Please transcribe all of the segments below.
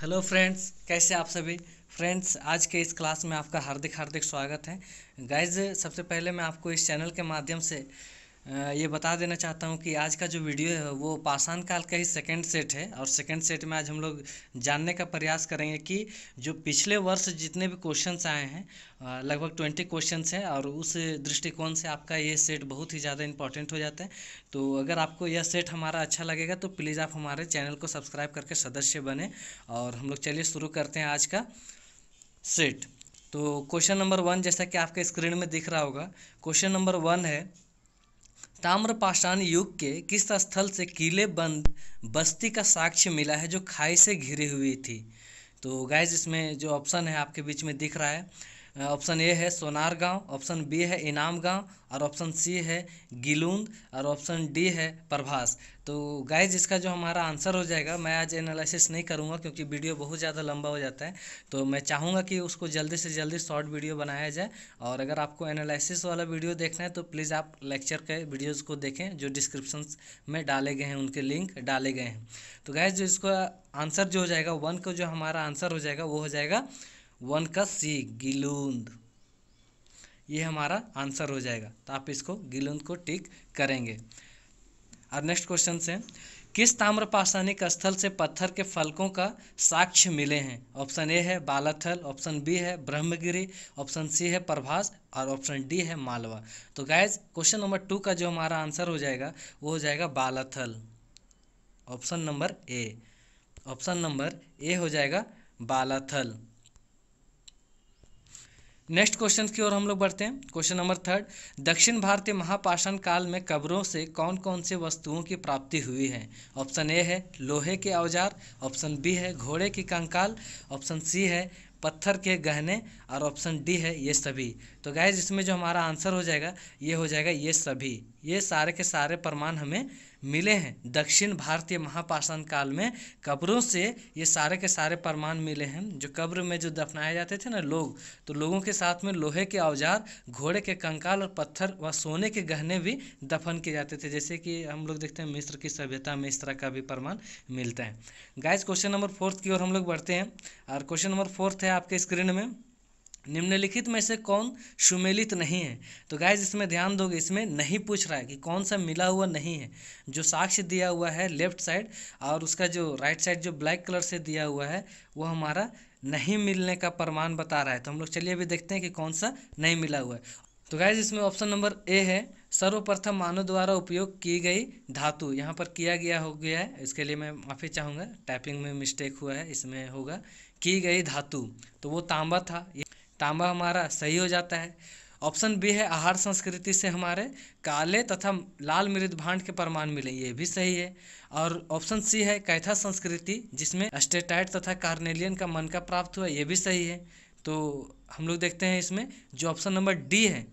hello friends कैसे आप सभी फ्रेंड्स आज के इस क्लास में आपका हार्दिक हार्दिक स्वागत है गाइज सबसे पहले मैं आपको इस चैनल के माध्यम से ये बता देना चाहता हूँ कि आज का जो वीडियो है वो पाषाण काल का ही सेकेंड सेट है और सेकेंड सेट में आज हम लोग जानने का प्रयास करेंगे कि जो पिछले वर्ष जितने भी क्वेश्चंस आए हैं लगभग ट्वेंटी क्वेश्चंस हैं और उस दृष्टिकोण से आपका ये सेट बहुत ही ज़्यादा इंपॉर्टेंट हो जाता है तो अगर आपको यह सेट हमारा अच्छा लगेगा तो प्लीज़ आप हमारे चैनल को सब्सक्राइब करके सदस्य बने और हम लोग चलिए शुरू करते हैं आज का सेट तो क्वेश्चन नंबर वन जैसा कि आपके स्क्रीन में दिख रहा होगा क्वेश्चन नंबर वन है ताम्रपाषाण युग के किस स्थल से किले बंद बस्ती का साक्ष्य मिला है जो खाई से घिरी हुई थी तो गाइज इसमें जो ऑप्शन है आपके बीच में दिख रहा है ऑप्शन ए है सोनार गांव ऑप्शन बी है इनाम गांव और ऑप्शन सी है गिलूंद और ऑप्शन डी है प्रभास तो गाइज इसका जो हमारा आंसर हो जाएगा मैं आज एनालिसिस नहीं करूँगा क्योंकि वीडियो बहुत ज़्यादा लंबा हो जाता है तो मैं चाहूँगा कि उसको जल्दी से जल्दी शॉर्ट वीडियो बनाया जाए और अगर आपको एनालिसिस वाला वीडियो देखना है तो प्लीज़ आप लेक्चर के वीडियोज़ को देखें जो डिस्क्रिप्शन में डाले गए हैं उनके लिंक डाले गए हैं तो गाइज जो इसका आंसर जो हो जाएगा वन का जो हमारा आंसर हो जाएगा वो हो जाएगा वन का सी गिलूंद ये हमारा आंसर हो जाएगा तो आप इसको गिलूंद को टिक करेंगे और नेक्स्ट क्वेश्चन से किस ताम्रपाषाणिक स्थल से पत्थर के फलकों का साक्ष्य मिले हैं ऑप्शन ए है बालाथल ऑप्शन बी है ब्रह्मगिरी ऑप्शन सी है प्रभास और ऑप्शन डी है मालवा तो गाइज क्वेश्चन नंबर टू का जो हमारा आंसर हो जाएगा वो हो जाएगा Balathal option number A option number A हो जाएगा बालाथल नेक्स्ट क्वेश्चन की ओर हम लोग बढ़ते हैं क्वेश्चन नंबर थर्ड दक्षिण भारतीय महापाषाण काल में कब्रों से कौन कौन से वस्तुओं की प्राप्ति हुई है ऑप्शन ए है लोहे के औजार ऑप्शन बी है घोड़े की कंकाल ऑप्शन सी है पत्थर के गहने और ऑप्शन डी है ये सभी तो गैज इसमें जो हमारा आंसर हो जाएगा ये हो जाएगा ये सभी ये सारे के सारे प्रमाण हमें मिले हैं दक्षिण भारतीय महापाषाण काल में कब्रों से ये सारे के सारे प्रमाण मिले हैं जो कब्र में जो दफनाए जाते थे ना लोग तो लोगों के साथ में लोहे के औजार घोड़े के कंकाल और पत्थर व सोने के गहने भी दफन किए जाते थे जैसे कि हम लोग देखते हैं मिस्र की सभ्यता में इस तरह का भी प्रमाण मिलता है गाइज क्वेश्चन नंबर फोर्थ की ओर हम लोग बढ़ते हैं और क्वेश्चन नंबर फोर्थ है आपके स्क्रीन में निम्नलिखित में से कौन सुमेलित नहीं है तो गाइज इसमें ध्यान दोगे इसमें नहीं पूछ रहा है कि कौन सा मिला हुआ नहीं है जो साक्ष्य दिया हुआ है लेफ्ट साइड और उसका जो राइट साइड जो ब्लैक कलर से दिया हुआ है वो हमारा नहीं मिलने का प्रमाण बता रहा है तो हम लोग चलिए अभी देखते हैं कि कौन सा नहीं मिला हुआ है तो गाइज इसमें ऑप्शन नंबर ए है सर्वप्रथम मानव द्वारा उपयोग की गई धातु यहाँ पर किया गया हो गया है इसके लिए मैं माफ़ी चाहूँगा टाइपिंग में मिस्टेक हुआ है इसमें होगा की गई धातु तो वो तांबा था तांबा हमारा सही हो जाता है ऑप्शन बी है आहार संस्कृति से हमारे काले तथा लाल मृद भांड के प्रमाण मिले ये भी सही है और ऑप्शन सी है कैथा संस्कृति जिसमें स्टेटाइट तथा कार्नेलियन का मन का प्राप्त हुआ ये भी सही है तो हम लोग देखते हैं इसमें जो ऑप्शन नंबर डी है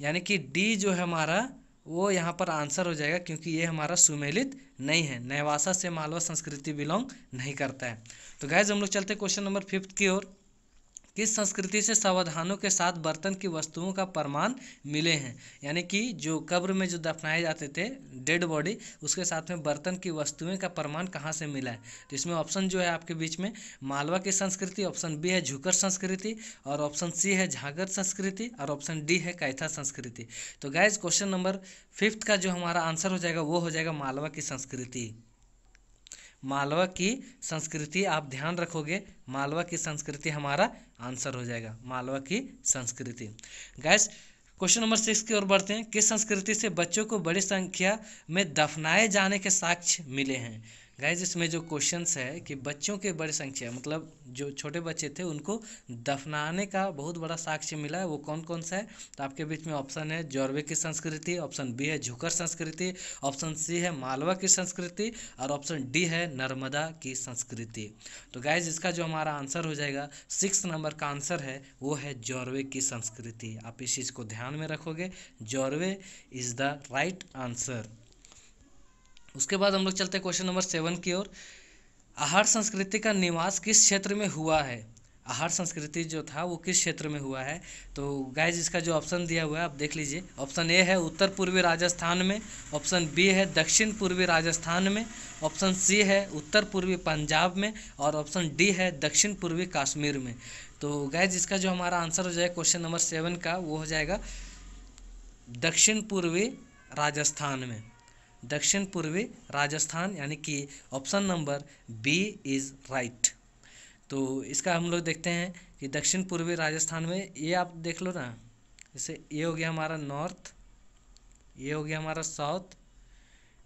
यानी कि डी जो है हमारा वो यहाँ पर आंसर हो जाएगा क्योंकि ये हमारा सुमेलित नहीं है नहवासा से मालवा संस्कृति बिलोंग नहीं करता है तो गैज हम लोग चलते क्वेश्चन नंबर फिफ्थ की ओर किस संस्कृति से सावधानों के साथ बर्तन की वस्तुओं का प्रमाण मिले हैं यानी कि जो कब्र में जो दफनाए जाते थे डेड बॉडी उसके साथ में बर्तन की वस्तुएं का प्रमाण कहाँ से मिला है तो इसमें ऑप्शन जो है आपके बीच में मालवा की संस्कृति ऑप्शन बी है झुकर संस्कृति और ऑप्शन सी है झागर संस्कृति और ऑप्शन डी है कैथा संस्कृति तो गाइज क्वेश्चन नंबर फिफ्थ का जो हमारा आंसर हो जाएगा वो हो जाएगा मालवा की संस्कृति मालवा की संस्कृति आप ध्यान रखोगे मालवा की संस्कृति हमारा आंसर हो जाएगा मालवा की संस्कृति गैस क्वेश्चन नंबर सिक्स की ओर बढ़ते हैं किस संस्कृति से बच्चों को बड़ी संख्या में दफनाए जाने के साक्ष्य मिले हैं गाइज इसमें जो क्वेश्चंस है कि बच्चों के बड़ी संख्या मतलब जो छोटे बच्चे थे उनको दफनाने का बहुत बड़ा साक्ष्य मिला है वो कौन कौन सा है तो आपके बीच में ऑप्शन है जौरवे की संस्कृति ऑप्शन बी है झुकर संस्कृति ऑप्शन सी है मालवा की संस्कृति और ऑप्शन डी है नर्मदा की संस्कृति तो गाइज इसका जो हमारा आंसर हो जाएगा सिक्स नंबर का आंसर है वो है जौरवे की संस्कृति आप इस चीज़ को ध्यान में रखोगे Jorwe is the right answer उसके बाद हम लोग चलते हैं क्वेश्चन नंबर सेवन की ओर आहार संस्कृति का निवास किस क्षेत्र में हुआ है आहार संस्कृति जो था वो किस क्षेत्र में हुआ है तो गाइज इसका जो ऑप्शन दिया हुआ है आप देख लीजिए ऑप्शन ए है उत्तर पूर्वी राजस्थान में ऑप्शन बी है दक्षिण पूर्वी राजस्थान में ऑप्शन सी है उत्तर पूर्वी पंजाब में और ऑप्शन डी है दक्षिण पूर्वी कश्मीर में तो गाइज इसका जो हमारा आंसर हो जाएगा क्वेश्चन नंबर सेवन का वो हो जाएगा दक्षिण पूर्वी राजस्थान में दक्षिण पूर्वी राजस्थान यानी कि option number B is right तो इसका हम लोग देखते हैं कि दक्षिण पूर्वी राजस्थान में ये आप देख लो ना जैसे ये हो गया हमारा नॉर्थ ये हो गया हमारा साउथ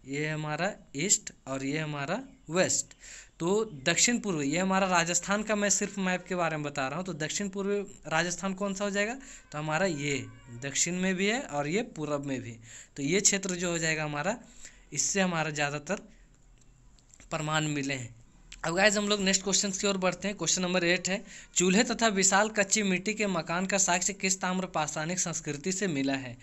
ये हमारा ईस्ट और ये हमारा वेस्ट तो दक्षिण पूर्व ये हमारा राजस्थान का मैं सिर्फ मैप के बारे में बता रहा हूँ तो दक्षिण पूर्व राजस्थान कौन सा हो जाएगा तो हमारा ये दक्षिण में भी है और ये पूर्व में भी तो ये क्षेत्र जो हो जाएगा हमारा इससे हमारा ज़्यादातर प्रमाण मिले हैं अब गाइज हम लोग नेक्स्ट क्वेश्चन की ओर बढ़ते हैं क्वेश्चन नंबर एट है चूल्हे तथा विशाल कच्ची मिट्टी के मकान का साक्ष्य किस ताम्र पाषाणिक संस्कृति से मिला है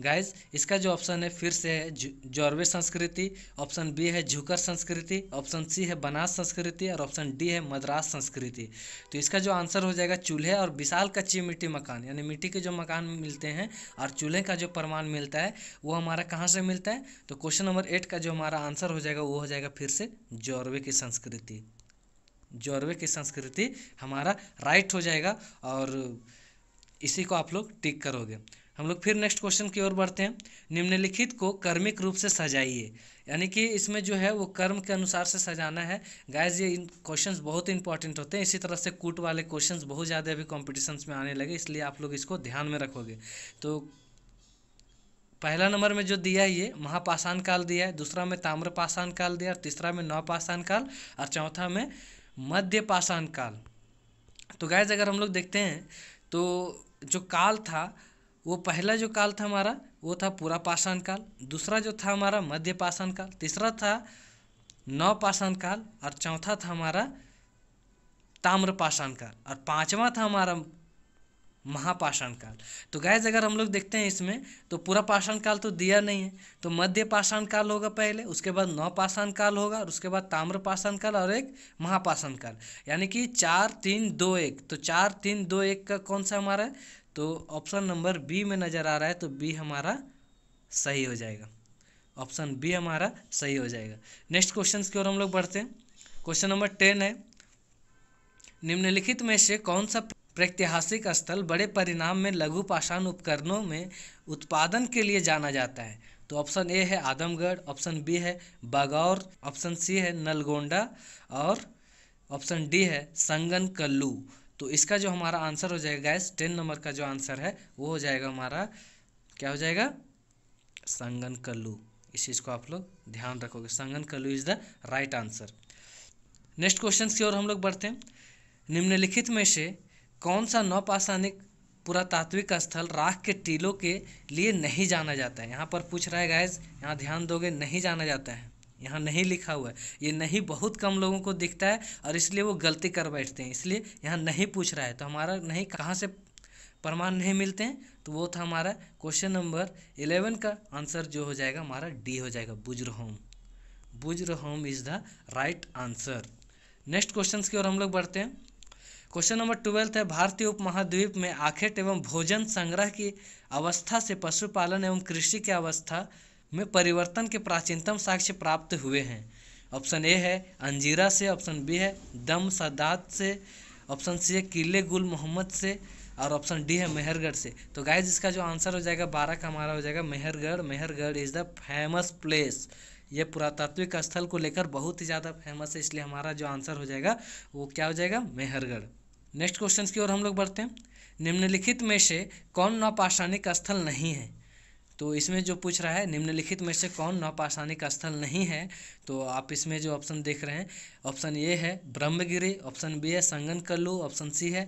गाइज इसका जो ऑप्शन है फिर से है जौरवे संस्कृति ऑप्शन बी है झुकर संस्कृति ऑप्शन सी है बनास संस्कृति और ऑप्शन डी है मद्रास संस्कृति तो इसका जो आंसर हो जाएगा चूल्हे और विशाल कच्ची मिट्टी मकान यानी मिट्टी के जो मकान मिलते हैं और चूल्हे का जो प्रमाण मिलता है वो हमारा कहाँ से मिलता है तो क्वेश्चन नंबर एट का जो हमारा आंसर हो जाएगा वो हो जाएगा फिर से जौरवे की संस्कृति जौरवे की संस्कृति हमारा राइट हो जाएगा और इसी को आप लोग टिक करोगे हम लोग फिर नेक्स्ट क्वेश्चन की ओर बढ़ते हैं निम्नलिखित को कर्मिक रूप से सजाइए यानी कि इसमें जो है वो कर्म के अनुसार से सजाना है गाइज ये इन क्वेश्चन बहुत इंपॉर्टेंट होते हैं इसी तरह से कूट वाले क्वेश्चन बहुत ज़्यादा अभी कॉम्पिटिशन्स में आने लगे इसलिए आप लोग इसको ध्यान में रखोगे तो पहला नंबर में जो दिया है ये महापाषाण काल दिया है दूसरा में ताम्र पाषाण काल दिया और तीसरा में नवपाषाण काल और चौथा में मध्य पाषाण काल तो गैज अगर हम लोग देखते हैं तो जो काल था वो पहला जो काल था हमारा वो था पूरा पाषाण काल दूसरा जो था हमारा मध्य पाषाण काल तीसरा था नव पाषाण काल और चौथा था हमारा ताम्र पाषाण काल और पांचवा था हमारा महापाषाण काल तो गैज अगर हम लोग देखते हैं इसमें तो पूरा पाषाण काल तो दिया नहीं है तो मध्य पाषाण काल होगा पहले उसके बाद नौ पाषाण काल होगा और उसके बाद ताम्र पाषाण काल और एक महापाषाण काल यानी कि चार तीन दो एक तो चार तीन दो एक का कौन सा हमारा है तो ऑप्शन नंबर बी में नज़र आ रहा है तो बी हमारा सही हो जाएगा ऑप्शन बी हमारा सही हो जाएगा नेक्स्ट क्वेश्चन की ओर हम लोग बढ़ते हैं क्वेश्चन नंबर टेन है निम्नलिखित में से कौन सा प्रैतिहासिक स्थल बड़े परिणाम में लघु पाषाण उपकरणों में उत्पादन के लिए जाना जाता है तो ऑप्शन ए है आदमगढ़ ऑप्शन बी है बागौर ऑप्शन सी है नलगोंडा और ऑप्शन डी है संगन कल्लू तो इसका जो हमारा आंसर हो जाएगा गैस टेन नंबर का जो आंसर है वो हो जाएगा हमारा क्या हो जाएगा संगन कल्लू इस चीज़ को आप लोग ध्यान रखोगे Sanganakallu is the right answer next question की ओर हम लोग बढ़ते हैं निम्नलिखित में से कौन सा नौपाषाणिक पुरातात्विक स्थल राख के टीलों के लिए नहीं जाना जाता है यहाँ पर पूछ रहा है गाइज यहाँ ध्यान दोगे नहीं जाना जाता है यहाँ नहीं लिखा हुआ है ये नहीं बहुत कम लोगों को दिखता है और इसलिए वो गलती कर बैठते हैं इसलिए यहाँ नहीं पूछ रहा है तो हमारा नहीं कहाँ से प्रमाण नहीं मिलते हैं तो वो था हमारा क्वेश्चन नंबर इलेवन का आंसर जो हो जाएगा हमारा डी हो जाएगा होम बुजरहोम होम is the right answer next question की ओर हम लोग बढ़ते हैं क्वेश्चन नंबर ट्वेल्थ है भारतीय उपमहाद्वीप में आखेट एवं भोजन संग्रह की अवस्था से पशुपालन एवं कृषि की अवस्था में परिवर्तन के प्राचीनतम साक्ष्य प्राप्त हुए हैं ऑप्शन ए है अंजीरा से ऑप्शन बी है दम सदात से ऑप्शन सी है किले गुल मोहम्मद से और ऑप्शन डी है मेहरगढ़ से तो गाइज इसका जो आंसर हो जाएगा बारह का हमारा हो जाएगा Mehrgarh Mehrgarh is the famous place ये पुरातात्विक स्थल को लेकर बहुत ही ज़्यादा फेमस है इसलिए हमारा जो आंसर हो जाएगा वो क्या हो जाएगा मेहरगढ़ नेक्स्ट क्वेश्चन की ओर हम लोग बढ़ते हैं निम्नलिखित में से कौन नौपाषाणिक स्थल नहीं है तो इसमें जो पूछ रहा है निम्नलिखित में से कौन नौपाषाणी का स्थल नहीं है तो आप इसमें जो ऑप्शन देख रहे हैं ऑप्शन ए है ब्रह्मगिरी ऑप्शन बी है संगन कल्लू ऑप्शन सी है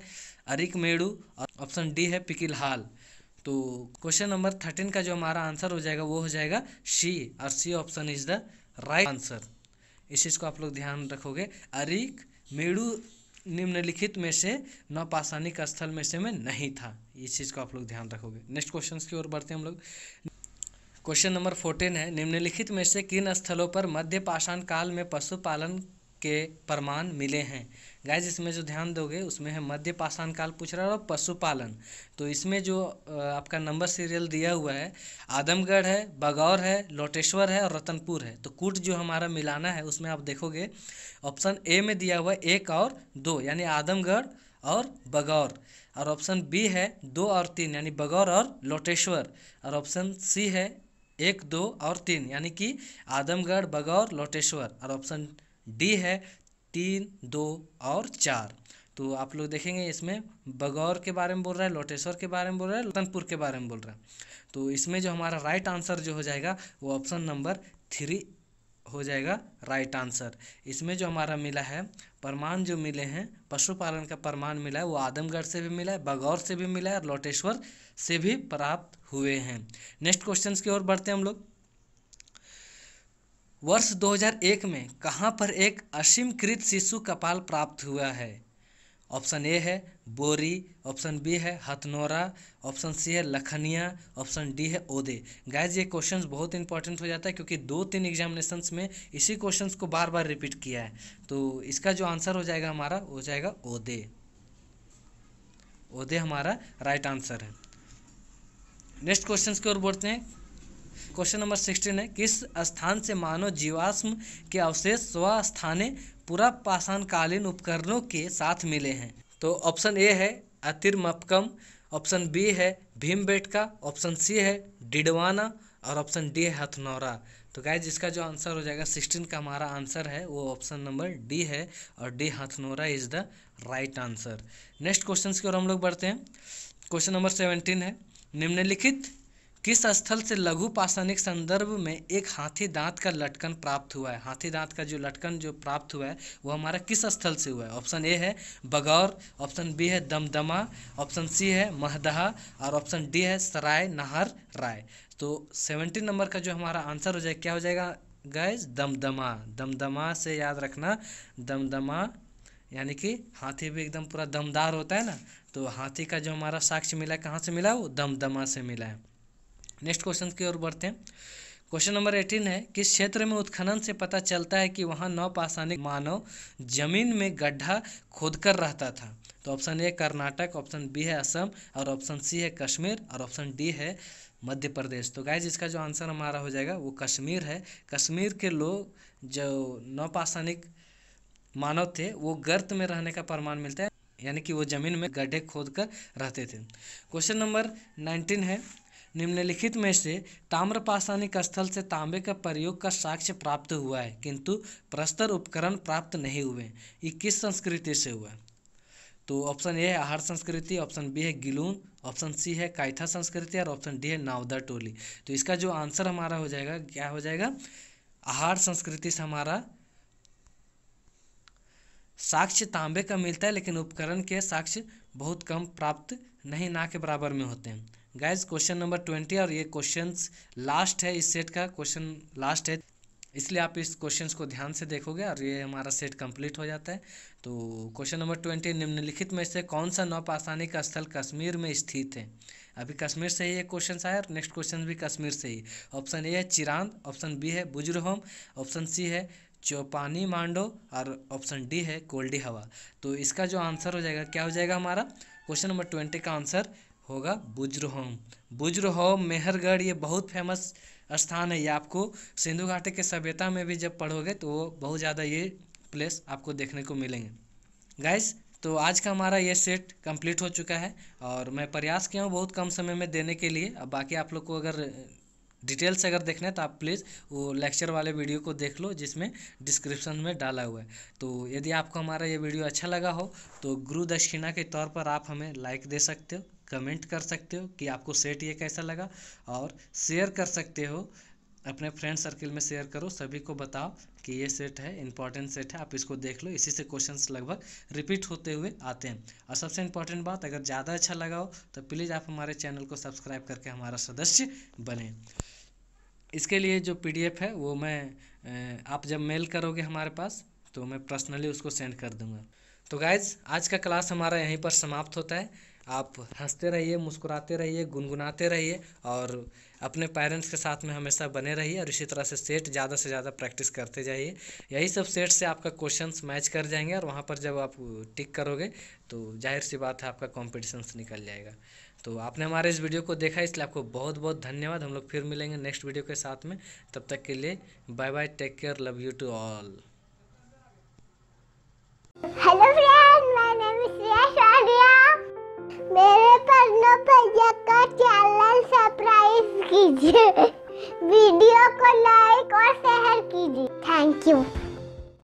अरिक मेड़ू और ऑप्शन डी है पिकिलहाल तो क्वेश्चन नंबर थर्टीन का जो हमारा आंसर हो जाएगा वो हो जाएगा सी और C option is the right answer इस चीज़ को आप लोग ध्यान रखोगे अरिक मेड़ू निम्नलिखित में से नौपाषाणिक स्थल में से में नहीं था इस चीज़ को आप लोग ध्यान रखोगे नेक्स्ट क्वेश्चन की ओर बढ़ते हैं हम लोग क्वेश्चन नंबर फोर्टीन है निम्नलिखित में से किन स्थलों पर मध्य पाषाण काल में पशुपालन के प्रमाण मिले हैं गाइज इसमें जो ध्यान दोगे उसमें है मध्य पाषाण काल पूछ रहा है और पशुपालन तो इसमें जो आपका नंबर सीरियल दिया हुआ है आदमगढ़ है बगौर है लोटेश्वर है और रतनपुर है तो कूट जो हमारा मिलाना है उसमें आप देखोगे ऑप्शन ए में दिया हुआ है एक और दो यानी आदमगढ़ और बगौर और ऑप्शन बी है दो और तीन यानी बगौर और लोटेश्वर और ऑप्शन सी है एक दो और तीन यानी कि आदमगढ़ बगौर लोटेश्वर और ऑप्शन डी है तीन दो और चार तो आप लोग देखेंगे इसमें बगौर के बारे में बोल रहा है लोटेश्वर के बारे में बोल रहा है लतनपुर के बारे में बोल रहा है तो इसमें जो हमारा राइट आंसर जो हो जाएगा वो ऑप्शन नंबर थ्री हो जाएगा राइट आंसर इसमें जो हमारा मिला है प्रमाण जो मिले हैं पशुपालन का प्रमाण मिला है वो आदमगढ़ से भी मिला है बगौर से भी मिला है और लोटेश्वर से भी प्राप्त हुए हैं नेक्स्ट क्वेश्चन की ओर बढ़ते हैं हम लोग वर्ष 2001 में कहां पर एक असीमकृत शिशु कपाल प्राप्त हुआ है ऑप्शन ए है बोरी ऑप्शन बी है हथनोरा ऑप्शन सी है लखनिया ऑप्शन डी है ओदे गाइज ये क्वेश्चंस बहुत इंपॉर्टेंट हो जाता है क्योंकि दो तीन एग्जामिनेशंस में इसी क्वेश्चंस को बार बार रिपीट किया है तो इसका जो आंसर हो जाएगा हमारा हो जाएगा ओदे ओदे हमारा राइट आंसर है नेक्स्ट क्वेश्चन की ओर बढ़ते हैं क्वेश्चन नंबर सिक्सटीन है किस स्थान से मानव जीवाश्म के अवशेष स्थाने पूरा पाषाणकालीन उपकरणों के साथ मिले हैं तो ऑप्शन ए है अतिर मपकम ऑप्शन बी है भीमबेटका ऑप्शन सी है डिडवाना और ऑप्शन डी है हथनौरा तो गाय जिसका जो आंसर हो जाएगा सिक्सटीन का हमारा आंसर है वो ऑप्शन नंबर डी है और D Hathnora is the right answer next question की ओर हम लोग बढ़ते हैं क्वेश्चन नंबर सेवनटीन है निम्नलिखित किस स्थल से लघु पाषाणिक संदर्भ में एक हाथी दांत का लटकन प्राप्त हुआ है हाथी दांत का जो लटकन जो प्राप्त हुआ है वो हमारा किस स्थल से हुआ है ऑप्शन ए है बगौर ऑप्शन बी है दमदमा ऑप्शन सी है महदहा और ऑप्शन डी है सराय नहर राय तो सेवेंटीन नंबर का जो हमारा आंसर हो जाएगा क्या हो जाएगा गैज दमदमा दमदमा से याद रखना दमदमा यानी कि हाथी भी एकदम पूरा दमदार होता है ना तो हाथी का जो हमारा साक्ष्य मिला है कहाँ से मिला है वो दमदमा से मिला है नेक्स्ट क्वेश्चन की ओर बढ़ते हैं क्वेश्चन नंबर एटीन है किस क्षेत्र में उत्खनन से पता चलता है कि वहाँ नौपाषाणिक मानव जमीन में गड्ढा खोदकर रहता था तो option A Karnataka option B है असम और ऑप्शन सी है कश्मीर और ऑप्शन डी है मध्य प्रदेश तो गाइज इसका जो आंसर हमारा हो जाएगा वो कश्मीर है कश्मीर के लोग जो नौपाषाणिक मानव थे वो गर्त में रहने का प्रमाण मिलता है यानी कि वो ज़मीन में गड्ढे खोद कर रहते थे क्वेश्चन नंबर नाइनटीन है निम्नलिखित में से ताम्रपाषाणिक स्थल से तांबे का प्रयोग का साक्ष्य प्राप्त हुआ है किंतु प्रस्तर उपकरण प्राप्त नहीं हुए ये किस संस्कृति से हुआ तो ऑप्शन ए है आहार संस्कृति ऑप्शन बी है गिलून ऑप्शन सी है कायथा संस्कृति और ऑप्शन डी है नावदा टोली तो इसका जो आंसर हमारा हो जाएगा क्या हो जाएगा आहार संस्कृति से हमारा साक्ष्य तांबे का मिलता है लेकिन उपकरण के साक्ष्य बहुत कम प्राप्त नहीं ना के बराबर में होते हैं गाइज क्वेश्चन नंबर ट्वेंटी और ये क्वेश्चन लास्ट है इस सेट का क्वेश्चन लास्ट है इसलिए आप इस क्वेश्चन को ध्यान से देखोगे और ये हमारा सेट कंप्लीट हो जाता है तो क्वेश्चन नंबर ट्वेंटी निम्नलिखित में से कौन सा पासानी का स्थल कश्मीर में स्थित है अभी कश्मीर से ही ये क्वेश्चन आया और नेक्स्ट क्वेश्चन भी कश्मीर से ही ऑप्शन ए है चिरांद ऑप्शन बी है बुजुर्होम ऑप्शन सी है चौपानी मांडो और ऑप्शन डी है कोल्डी हवा तो इसका जो आंसर हो जाएगा क्या हो जाएगा हमारा क्वेश्चन नंबर ट्वेंटी का आंसर होगा बुजरहोम बुजरहोम मेहरगढ़ ये बहुत फेमस स्थान है ये आपको सिंधु घाटी के सभ्यता में भी जब पढ़ोगे तो बहुत ज़्यादा ये प्लेस आपको देखने को मिलेंगे गाइस तो आज का हमारा ये सेट कंप्लीट हो चुका है और मैं प्रयास किया हूँ बहुत कम समय में देने के लिए अब बाकी आप लोग को अगर डिटेल्स अगर देखना है तो आप प्लीज़ वो लेक्चर वाले वीडियो को देख लो जिसमें डिस्क्रिप्शन में डाला हुआ है तो यदि आपको हमारा ये वीडियो अच्छा लगा हो तो गुरु दक्षिणा के तौर पर आप हमें लाइक दे सकते हो कमेंट कर सकते हो कि आपको सेट ये कैसा लगा और शेयर कर सकते हो अपने फ्रेंड सर्किल में शेयर करो सभी को बताओ कि ये सेट है इंपॉर्टेंट सेट है आप इसको देख लो इसी से क्वेश्चंस लगभग रिपीट होते हुए आते हैं और सबसे इंपॉर्टेंट बात अगर ज़्यादा अच्छा लगा हो तो प्लीज़ आप हमारे चैनल को सब्सक्राइब करके हमारा सदस्य बने इसके लिए जो पी है वो मैं आप जब मेल करोगे हमारे पास तो मैं पर्सनली उसको सेंड कर दूँगा तो गाइज आज का क्लास हमारा यहीं पर समाप्त होता है आप हंसते रहिए मुस्कुराते रहिए गुनगुनाते रहिए और अपने पेरेंट्स के साथ में हमेशा बने रहिए और इसी तरह से सेट ज़्यादा से ज़्यादा प्रैक्टिस करते जाइए यही सब सेट से आपका क्वेश्चंस मैच कर जाएंगे और वहाँ पर जब आप टिक करोगे तो जाहिर सी बात है आपका कॉम्पिटिशन्स निकल जाएगा तो आपने हमारे इस वीडियो को देखा इसलिए आपको बहुत बहुत धन्यवाद हम लोग फिर मिलेंगे नेक्स्ट वीडियो के साथ में तब तक के लिए bye bye take care love you to all मेरे पन्नों भैया का चैनल सब्सक्राइब कीजिए वीडियो को लाइक और शेयर कीजिए थैंक यू